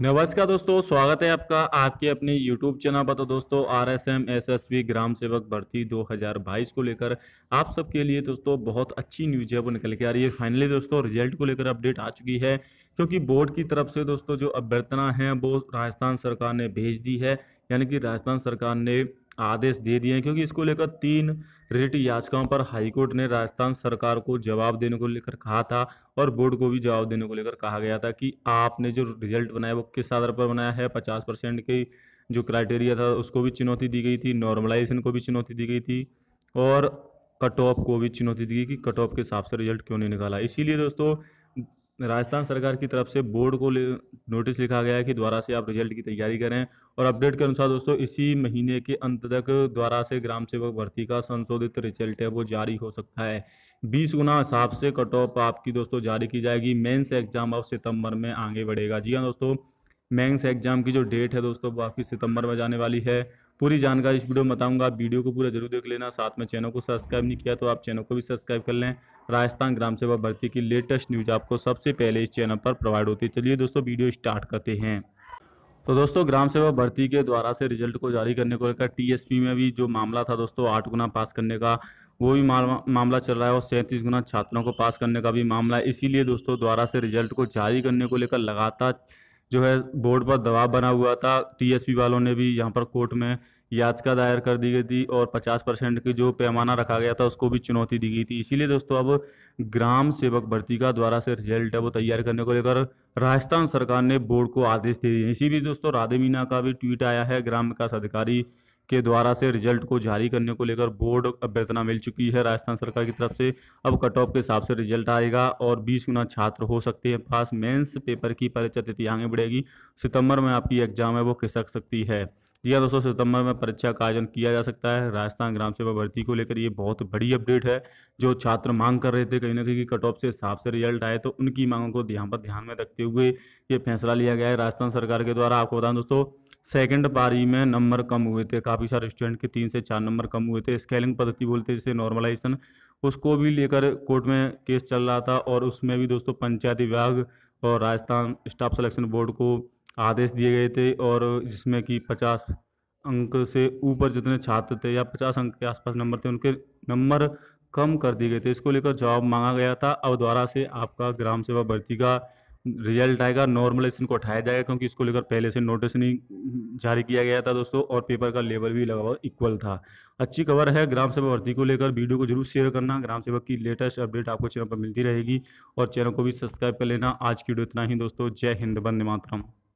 नमस्कार दोस्तों स्वागत है आपका आपके अपने YouTube चैनल पर तो दोस्तों R S M S S V ग्राम सेवक भर्ती दो हज़ार बाईस को लेकर आप सबके लिए दोस्तों बहुत अच्छी न्यूज है वो निकल के आ रही है फाइनली दोस्तों रिजल्ट को लेकर अपडेट आ चुकी है क्योंकि बोर्ड की तरफ से दोस्तों जो अभ्यर्थना है वो राजस्थान सरकार ने भेज दी है यानी कि राजस्थान सरकार ने आदेश दे दिए हैं क्योंकि इसको लेकर तीन रिट याचिकाओं पर हाईकोर्ट ने राजस्थान सरकार को जवाब देने को लेकर कहा था और बोर्ड को भी जवाब देने को लेकर कहा गया था कि आपने जो रिजल्ट बनाया वो किस आधार पर बनाया है पचास परसेंट की जो क्राइटेरिया था उसको भी चुनौती दी गई थी नॉर्मलाइजेशन को भी चुनौती दी गई थी और कट ऑफ को भी चुनौती दी गई कि कट ऑफ के हिसाब से रिजल्ट क्यों नहीं निकाला इसीलिए दोस्तों राजस्थान सरकार की तरफ से बोर्ड को नोटिस लिखा गया है कि द्वारा से आप रिजल्ट की तैयारी करें और अपडेट के अनुसार दोस्तों इसी महीने के अंत तक द्वारा से ग्राम सेवक भर्ती का संशोधित रिजल्ट है वो जारी हो सकता है बीस गुना हिसाब से कट ऑफ आपकी दोस्तों जारी की जाएगी मेंस एग्जाम अब सितंबर में आगे बढ़ेगा जी हाँ दोस्तों मेंस एग्जाम की जो डेट है दोस्तों वो आपकी सितंबर में जाने वाली है पूरी जानकारी इस वीडियो में बताऊंगा आप वीडियो को पूरा जरूर देख लेना साथ में चैनल को सब्सक्राइब नहीं किया तो आप चैनल को भी सब्सक्राइब कर लें राजस्थान ग्राम सेवा भर्ती की लेटेस्ट न्यूज़ आपको सबसे पहले इस चैनल पर प्रोवाइड होती है चलिए दोस्तों वीडियो स्टार्ट करते हैं तो दोस्तों ग्राम सेवा भर्ती के द्वारा से रिजल्ट को जारी करने को लेकर टीएसपी में भी जो मामला था दोस्तों आठ गुना पास करने का वो भी मामला चल रहा है और सैंतीस गुना छात्रों को पास करने का भी मामला है इसीलिए दोस्तों द्वारा से रिजल्ट को जारी करने को लेकर लगातार जो है बोर्ड पर दबाव बना हुआ था टीएसपी वालों ने भी यहाँ पर कोर्ट में याचिका दायर कर दी गई थी और 50 परसेंट की जो पैमाना रखा गया था उसको भी चुनौती दी गई थी इसीलिए दोस्तों अब ग्राम सेवक भर्ती का द्वारा से रिजल्ट है वो तैयार करने को लेकर राजस्थान सरकार ने बोर्ड को आदेश दे दिए इसी बीच दोस्तों राधे मीना का भी ट्वीट आया है ग्राम विकास अधिकारी के द्वारा से रिजल्ट को जारी करने को लेकर बोर्ड अभ्यर्थना मिल चुकी है राजस्थान सरकार की तरफ से अब कट ऑफ के हिसाब से रिजल्ट आएगा और बीस गुना छात्र हो सकते हैं फास्ट मेंस पेपर की परीक्षा तिथि आगे बढ़ेगी सितंबर में आपकी एग्जाम है वो खिसक सकती है जी हाँ दोस्तों सितंबर में परीक्षा का आयोजन किया जा सकता है राजस्थान ग्राम सेवा भर्ती को लेकर ये बहुत बड़ी अपडेट है जो छात्र मांग कर रहे थे कहीं ना कहीं कट ऑफ से हिसाब से रिजल्ट आए तो उनकी मांगों को ध्यान पर ध्यान में रखते हुए ये फैसला लिया गया है राजस्थान सरकार के द्वारा आपको बताऊँ दोस्तों सेकंड पारी में नंबर कम हुए थे काफ़ी सारे स्टूडेंट के तीन से चार नंबर कम हुए थे स्केलिंग पद्धति बोलते जैसे नॉर्मलाइजेशन उसको भी लेकर कोर्ट में केस चल रहा था और उसमें भी दोस्तों पंचायत विभाग और राजस्थान स्टाफ सिलेक्शन बोर्ड को आदेश दिए गए थे और जिसमें कि पचास अंक से ऊपर जितने छात्र थे या पचास अंक के आसपास नंबर थे उनके नंबर कम कर दिए गए थे इसको लेकर जवाब मांगा गया था अब द्वारा से आपका ग्राम सेवा भर्ती का रिजल्ट आएगा नॉर्मल को उठाया जाएगा क्योंकि इसको लेकर पहले से नोटिस नहीं जारी किया गया था दोस्तों और पेपर का लेवल भी लगभग इक्वल था अच्छी खबर है ग्राम सेवा भर्ती को लेकर वीडियो को जरूर शेयर करना ग्राम सेवक की लेटेस्ट अपडेट आपको चैनल पर मिलती रहेगी और चैनल को भी सब्सक्राइब कर लेना आज की वीडियो इतना ही दोस्तों जय हिंद बंद मातरम